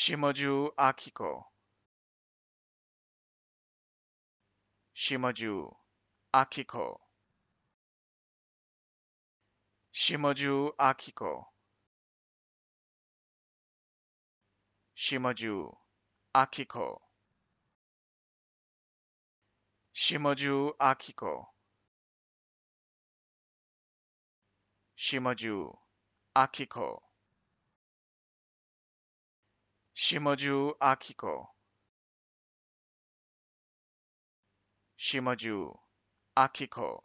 Shimoju Akiko. Shimoju Akiko. Shimoju Akiko. Shimoju Akiko. Shimoju Akiko. Shimoju Akiko. Shimoju Akiko. Shimoju Akiko.